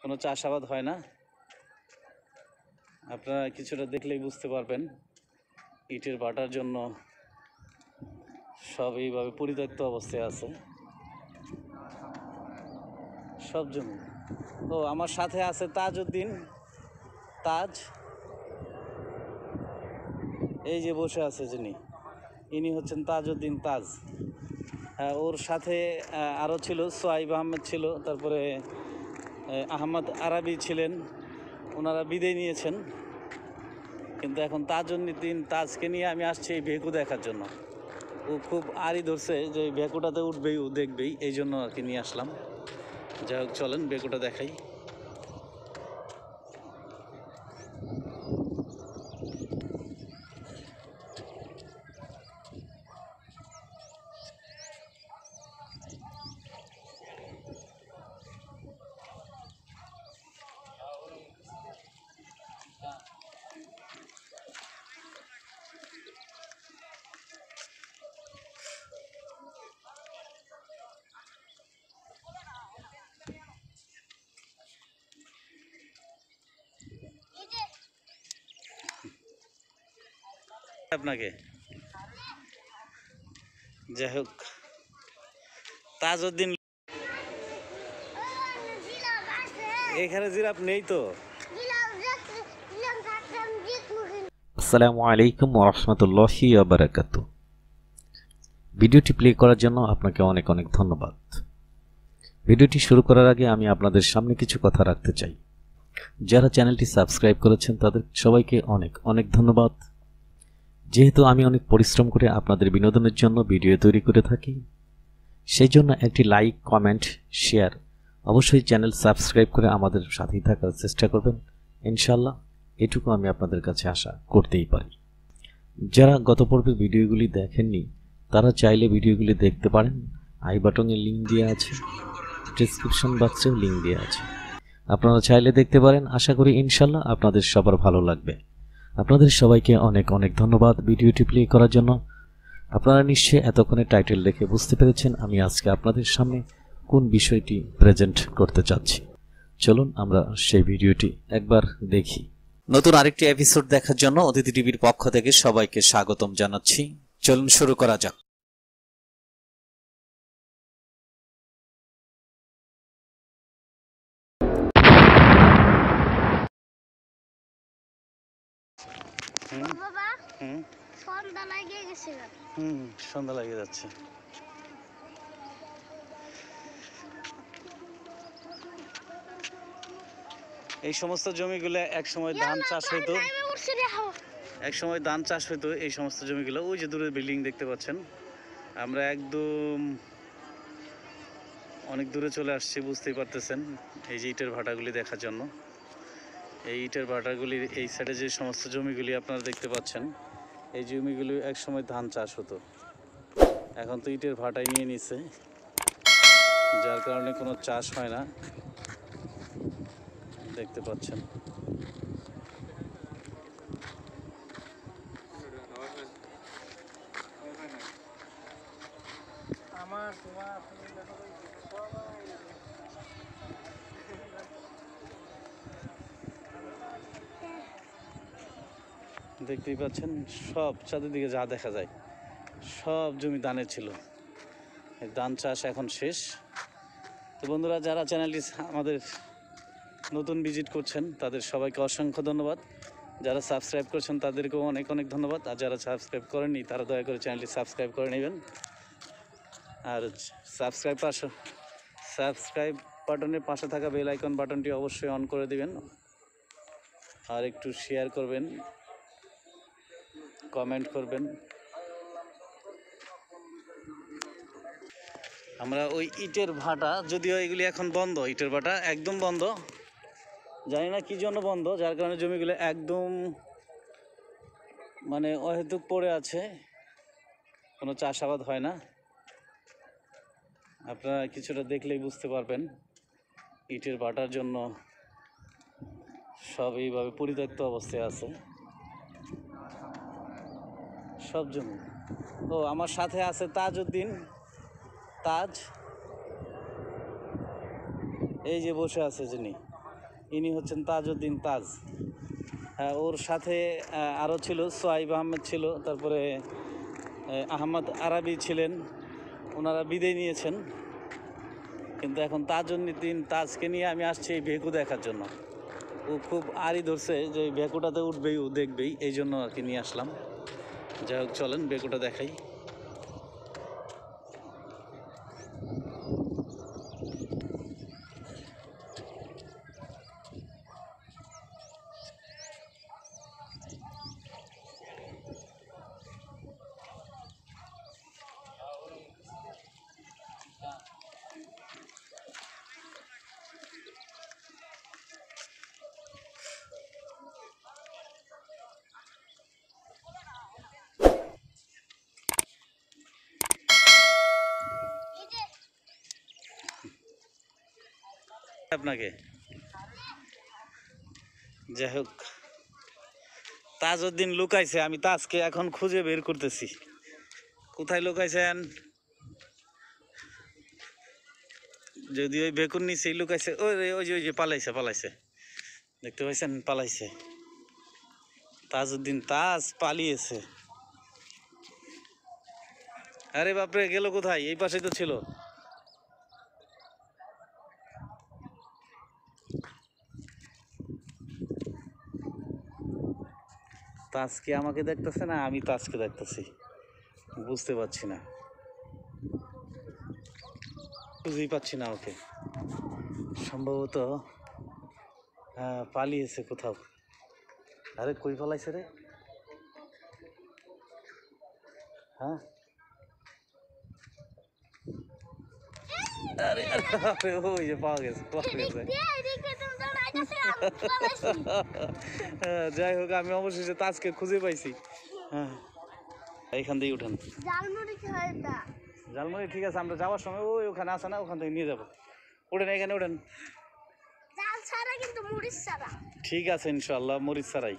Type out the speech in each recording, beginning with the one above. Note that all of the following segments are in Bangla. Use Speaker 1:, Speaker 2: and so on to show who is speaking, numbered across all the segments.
Speaker 1: কোনো চাষাবাদ হয় না আপনারা কিছুটা দেখলেই বুঝতে পারবেন ইটের বাটার জন্য সব এইভাবে পরিত্যক্ত অবস্থায় আছে সব জমি ও আমার সাথে আছে তাজউদ্দিন তাজ এই যে বসে আছে যিনি ইনি হচ্ছেন তাজউদ্দিন তাজ ওর সাথে আরও ছিল সোয়াইব আহমেদ ছিল তারপরে আহমদ আরাবি ছিলেন ওনারা বিদায় নিয়েছেন কিন্তু এখন তিন তাজকে নিয়ে আমি আসছি এই ভেকু দেখার জন্য ও খুব আড়ি ধরছে যে ভেকুটাতে উঠবেই ও দেখবেই এই জন্য আর কি নিয়ে আসলাম যাই হোক চলেন ভেকুটা দেখাই আপনাকে যাই হোক তাজউদ্দিন এখানে জিরাফ নেই তো
Speaker 2: আসসালামু আলাইকুম ওরহমতুল্লাহি আবরাকাত ভিডিওটি প্লে করার জন্য আপনাকে অনেক অনেক ধন্যবাদ ভিডিওটি শুরু করার আগে আমি আপনাদের সামনে কিছু কথা রাখতে চাই যারা চ্যানেলটি সাবস্ক্রাইব করেছেন তাদের সবাইকে অনেক অনেক ধন্যবাদ যেহেতু আমি অনেক পরিশ্রম করে আপনাদের বিনোদনের জন্য ভিডিও তৈরি করে থাকি সেই জন্য একটি লাইক কমেন্ট শেয়ার অবশ্যই চ্যানেল সাবস্ক্রাইব করে আমাদের সাথেই থাকার চেষ্টা করবেন ইনশাল্লাহ এটুকু আমি আপনাদের কাছে আশা করতেই পারি যারা গত পর্বে ভিডিওগুলি দেখেননি তারা চাইলে ভিডিওগুলি দেখতে পারেন আই বাটনের লিঙ্ক দেওয়া আছে ডিসক্রিপশন বক্সেও লিঙ্ক দেওয়া আছে আপনারা চাইলে দেখতে পারেন আশা করি ইনশাল্লাহ আপনাদের সবার ভালো লাগবে আপনাদের সবাইকে অনেক অনেক ধন্যবাদ ভিডিওটি প্লে করার জন্য আপনারা নিশ্চয়ই এতক্ষণে টাইটেল দেখে বুঝতে পেরেছেন আমি আজকে আপনাদের সামনে কোন বিষয়টি প্রেজেন্ট করতে চাচ্ছি চলুন আমরা সেই ভিডিওটি একবার দেখি নতুন আরেকটি এপিসোড দেখার জন্য অতিথি টিভির পক্ষ থেকে সবাইকে স্বাগতম জানাচ্ছি চলুন শুরু করা যাক
Speaker 1: হুম সন্ধ্যা সন্ধ্যা লাগিয়ে যাচ্ছে এই সমস্ত জমিগুলো এক সময় ধান চাষ হইতো এক সময় ধান চাষ হইতো এই সমস্ত জমিগুলো ওই যে দূরে বিল্ডিং দেখতে পাচ্ছেন আমরা একদম অনেক দূরে চলে আসছি বুঝতেই পারতেছেন এই যে ইটের ভাটাগুলি দেখার জন্য এই ইটের ভাটাগুলির এই সাইডে যে সমস্ত জমিগুলি আপনারা দেখতে পাচ্ছেন এই জমিগুলি একসময় ধান চাষ হতো এখন তো ইটের ভাটাই নিয়ে নিছে যার কারণে কোনো চাষ হয় না দেখতে পাচ্ছেন দেখতেই পাচ্ছেন সব চাঁদের দিকে যা দেখা যায় সব জমি দানে ছিল ধান চাষ এখন শেষ তো বন্ধুরা যারা চ্যানেলটি আমাদের নতুন ভিজিট করছেন তাদের সবাইকে অসংখ্য ধন্যবাদ যারা সাবস্ক্রাইব করছেন তাদেরকেও অনেক অনেক ধন্যবাদ আর যারা সাবস্ক্রাইব করেননি তারা দয়া করে চ্যানেলটি সাবস্ক্রাইব করে নেবেন আর সাবস্ক্রাইব পাশে সাবস্ক্রাইব বাটনের পাশে থাকা বেল আইকন বাটনটি অবশ্যই অন করে দিবেন আর একটু শেয়ার করবেন কমেন্ট করবেন আমরা ওই ইটের ভাটা যদিও এগুলি এখন বন্ধ ইটের ভাটা একদম বন্ধ জানি না কী জন্য বন্ধ যার কারণে জমিগুলো একদম মানে অহেতুক পড়ে আছে কোনো চাষাবাদ হয় না আপনারা কিছুটা দেখলেই বুঝতে পারবেন ইটের ভাটার জন্য সব এইভাবে পরিত্যক্ত অবস্থায় আছে সব জমি ও আমার সাথে আছে তাজউদ্দিন তাজ এই যে বসে আছে যিনি ইনি হচ্ছেন তাজউদ্দিন তাজ হ্যাঁ ওর সাথে আরও ছিল সোয়াইব আহমেদ ছিল তারপরে আহমদ আরাবি ছিলেন ওনারা বিদায় নিয়েছেন কিন্তু এখন তাজউদ্দিন তাজকে নিয়ে আমি আসছি এই ভেকু দেখার জন্য ও খুব আড়ি ধরছে যে ভেকুটাতে উঠবেই ও দেখবেই এই জন্য আর কি নিয়ে আসলাম যাই হোক চলেন বেগুটা দেখাই আপনাকে যাই হোক তাজউদ্দিন লুকাইছে আমি তাজকে এখন খুঁজে বের করতেছি কোথায় লুকাইছেন যদি ওই বেকুন নিচে লুকাইছে ওই ওই যে ওই যে পালাইছে পালাইছে দেখতে পাইছেন পালাইছে তাজউদ্দিন তাজ পালিয়েছে আরে বাপরে গেল কোথায় এই পাশে তো ছিল আজকে আমাকে দেখতেছে না আমি আজকে দেখতেছি বুঝতে পারছি না বুঝতেই পারছি না ওকে সম্ভবত পালিয়েছে কোথাও আরে কই পালাইছে রে হ্যাঁ আরে আরে ওই যে পাওয়া গেছে পাওয়া গেছে হ্যাঁ, যাই হোক আমি অবশেষে তাজকে খুঁজে পাইছি হ্যাঁ এইখান দিয়ে উঠেন জালমুড়ি ঠিক আছে আমরা যাওয়ার সময় ওই ওখানে আসে না ওখান থেকে নিয়ে যাবো উঠেন এখানে উঠেন ঠিক আছে ইনশাল্লাহ মরিচ ছাড়াই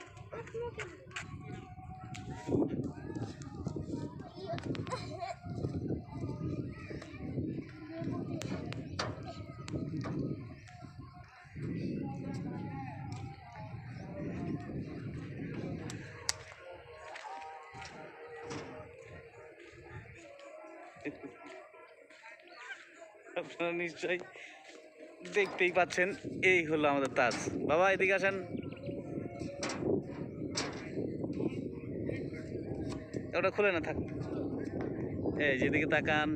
Speaker 1: আপনারা নিশ্চয়ই দেখতেই পাচ্ছেন এই হলো আমাদের তাজ বাবা এদিকে আসেন ওটা খুলে না থাক এই যেদিকে তাকান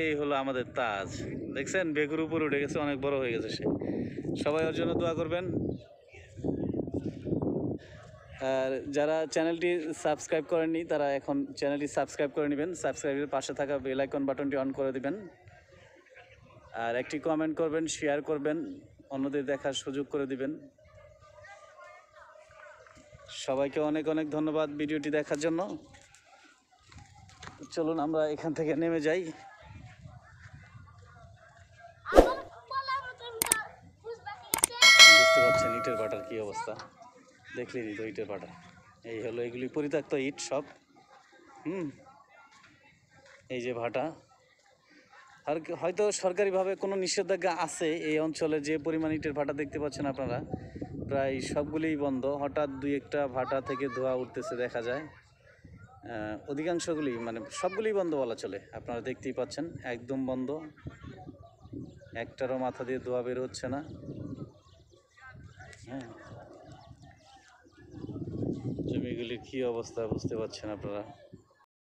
Speaker 1: এই হলো আমাদের তাজ দেখছেন বেগুর উপরে উঠে গেছে অনেক বড় হয়ে গেছে সে সবাই ওর জন্য দোয়া করবেন আর যারা চ্যানেলটি সাবস্ক্রাইব করেননি তারা এখন চ্যানেলটি সাবস্ক্রাইব করে নেবেন সাবস্ক্রাইবের পাশে থাকা বেলাইকন বাটনটি অন করে দেবেন আর একটি কমেন্ট করবেন শেয়ার করবেন অন্যদের দেখার সুযোগ করে দিবেন সবাইকে অনেক অনেক ধন্যবাদ ভিডিওটি দেখার জন্য চলুন আমরা এখান থেকে নেমে যাই বুঝতে পারছেন ইটের পাটার কী অবস্থা নি তো ইটের পাটা এই হলো এগুলি পরিত্যক্ত ইট সব হুম এই যে ভাটা হয়তো সরকারিভাবে কোনো নিষেধাজ্ঞা আছে এই অঞ্চলে যে পরিমাণ ইটের ভাটা দেখতে পাচ্ছেন আপনারা প্রায় সবগুলিই বন্ধ হঠাৎ দুই একটা ভাটা থেকে ধোয়া উঠতেছে দেখা যায় অধিকাংশগুলি মানে সবগুলি বন্ধ বলা চলে আপনারা দেখতেই পাচ্ছেন একদম বন্ধ একটারও মাথা দিয়ে ধোয়া বের হচ্ছে না হ্যাঁ জমিগুলির কী অবস্থা বুঝতে পারছেন আপনারা